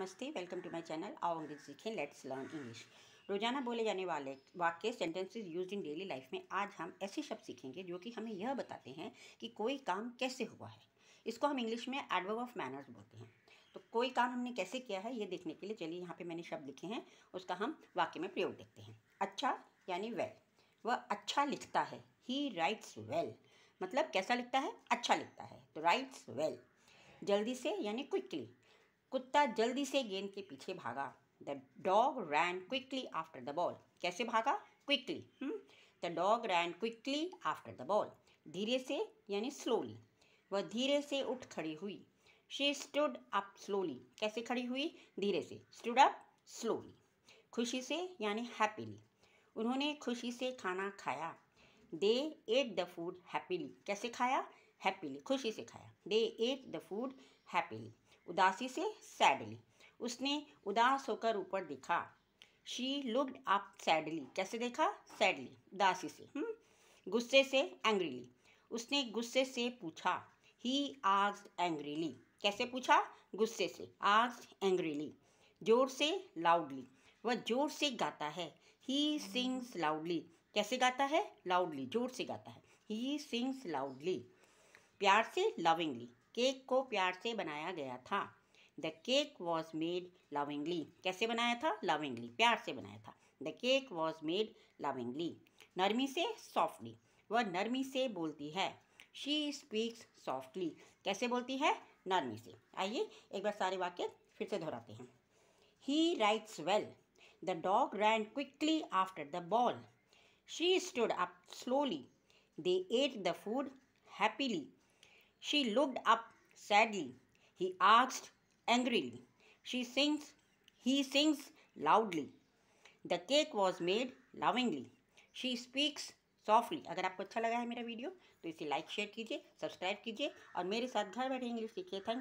नमस्ते welcome to my channel आओ अंग्रेजी सीखें लेट्स लर्न इंग्लिश रोजाना बोले जाने वाले वाक्य sentences used in daily life में आज हम ऐसे शब्द सीखेंगे जो कि हमें यह बताते हैं कि कोई काम कैसे हुआ है इसको हम इंग्लिश में एडवर्ब ऑफ मैनर्स बोलते हैं तो कोई काम हमने कैसे किया है ये देखने के लिए चलिए यहाँ पर मैंने शब्द लिखे हैं उसका हम वाक्य में प्रयोग देखते हैं अच्छा यानी वेल वह अच्छा लिखता है ही राइट्स वेल मतलब कैसा लिखता है अच्छा लिखता है तो राइट्स वेल जल्दी से यानी क्विकली कुत्ता जल्दी से गेंद के पीछे भागा the dog ran quickly after the ball कैसे भागा quickly the dog ran quickly after the ball धीरे से यानी स्लोली वह धीरे से उठ खड़ी हुई शी स्टूड अप स्लोली कैसे खड़ी हुई धीरे से स्टूड अप स्लोली खुशी से यानी हैप्पीली उन्होंने खुशी से खाना खाया they ate the food happily कैसे खाया हैप्पीली खुशी से खाया they ate the food happily उदासी से सैडली उसने उदास होकर ऊपर देखा शी लुकड अप सैडली कैसे देखा सैडली उदासी से हम्म? गुस्से से एंग्रीली उसने गुस्से से पूछा ही आज एंग्रीली कैसे पूछा गुस्से से आज एंग्रीली जोर से लाउडली वह जोर से गाता है ही सिंग्स लाउडली कैसे गाता है लाउडली जोर से गाता है ही सिंग्स लाउडली प्यार से लविंगली केक को प्यार से बनाया गया था the cake was made lovingly कैसे बनाया था लविंगली प्यार से बनाया था the cake was made lovingly नरमी से सॉफ्टली वह नरमी से बोलती है शी स्पीक्स सॉफ्टली कैसे बोलती है नरमी से आइए एक बार सारे वाक्य फिर से दोहराते हैं he writes well the dog ran quickly after the ball she stood up slowly they ate the food happily She looked up sadly. He asked angrily. She sings, he sings loudly. The cake was made lovingly. She speaks softly अगर आपको अच्छा लगा है मेरा video तो इसे like share कीजिए subscribe कीजिए और मेरे साथ घर बैठे इंग्लिश सीखिए थैंक